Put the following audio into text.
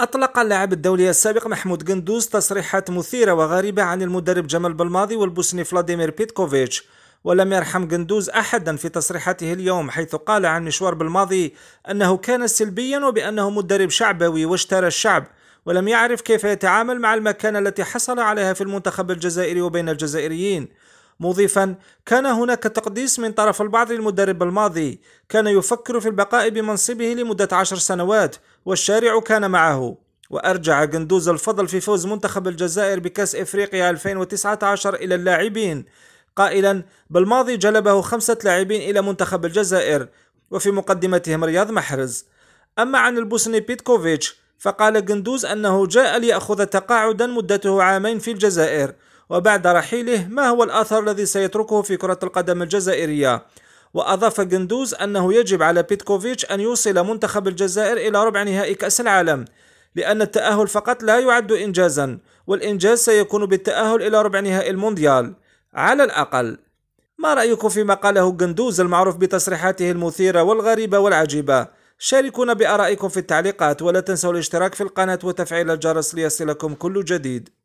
أطلق اللاعب الدولي السابق محمود قندوز تصريحات مثيرة وغريبة عن المدرب جمال بلماضي والبوسني فلاديمير بيتكوفيتش ولم يرحم قندوز أحدا في تصريحاته اليوم حيث قال عن مشوار بالماضي أنه كان سلبيا وبأنه مدرب شعبوي واشترى الشعب ولم يعرف كيف يتعامل مع المكانة التي حصل عليها في المنتخب الجزائري وبين الجزائريين مضيفا كان هناك تقديس من طرف البعض للمدرب الماضي كان يفكر في البقاء بمنصبه لمدة عشر سنوات والشارع كان معه وأرجع جندوز الفضل في فوز منتخب الجزائر بكأس إفريقيا 2019 إلى اللاعبين قائلا بالماضي جلبه خمسة لاعبين إلى منتخب الجزائر وفي مقدمتهم رياض محرز أما عن البوسني بيتكوفيتش فقال جندوز أنه جاء ليأخذ تقاعدا مدته عامين في الجزائر وبعد رحيله ما هو الأثر الذي سيتركه في كرة القدم الجزائرية وأضاف جندوز أنه يجب على بيتكوفيتش أن يوصل منتخب الجزائر إلى ربع نهائي كأس العالم لأن التأهل فقط لا يعد إنجازا والإنجاز سيكون بالتأهل إلى ربع نهائي المونديال على الأقل ما رأيكم فيما قاله جندوز المعروف بتصريحاته المثيرة والغريبة والعجيبة شاركونا بآرائكم في التعليقات ولا تنسوا الاشتراك في القناة وتفعيل الجرس ليصلكم كل جديد